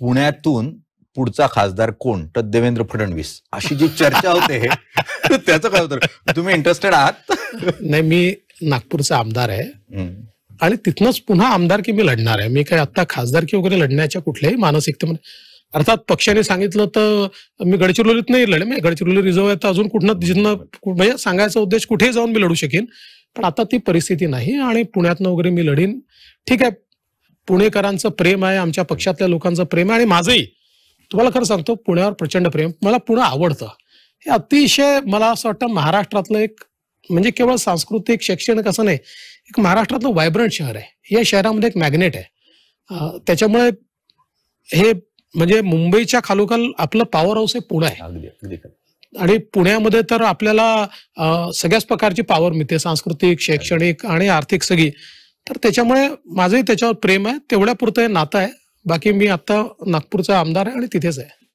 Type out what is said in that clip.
पुण्यातून पुढचा खासदार कोण तर देवेंद्र फडणवीस अशी जी चर्चा होते त्याचं काय होतं तुम्ही इंटरेस्टेड आहात नाही मी नागपूरचा आमदार आहे आणि तिथनंच पुन्हा आमदार की मी लढणार आहे मी काय आता खासदारकी वगैरे लढण्याच्या कुठल्याही मानसिकतेमध्ये अर्थात पक्षाने सांगितलं तर मी गडचिरोलीत नाही लढे मी गडचिरोली रिझर्व्ह आहे तर अजून कुठनं जिथनं म्हणजे सांगायचा उद्देश कुठेही जाऊन मी लढू शकेन पण आता ती परिस्थिती नाही आणि पुण्यातनं वगैरे मी लढीन ठीक आहे पुणेकरांचं प्रेम आहे आमच्या पक्षातल्या लोकांचं प्रेम आहे आणि माझंही तुम्हाला खरं सांगतो पुण्यावर प्रचंड प्रेम मला पुणे आवडतं हे अतिशय मला असं वाटतं महाराष्ट्रातलं एक म्हणजे केवळ सांस्कृतिक शैक्षणिक असं नाही एक महाराष्ट्रातलं व्हायब्रंट शहर आहे या शहरामध्ये एक मॅग्नेट आहे त्याच्यामुळे हे म्हणजे मुंबईच्या खालोखाल आपलं पॉवर हाऊस हे पुणे आहे आणि पुण्यामध्ये तर आपल्याला सगळ्याच प्रकारची पॉवर मिळते सांस्कृतिक शैक्षणिक आणि आर्थिक सगळी तर त्याच्यामुळे माझंही त्याच्यावर प्रेम आहे तेवढ्या पुरतं हे नातं आहे बाकी मी आता नागपूरचा आमदार आहे आणि तिथेच आहे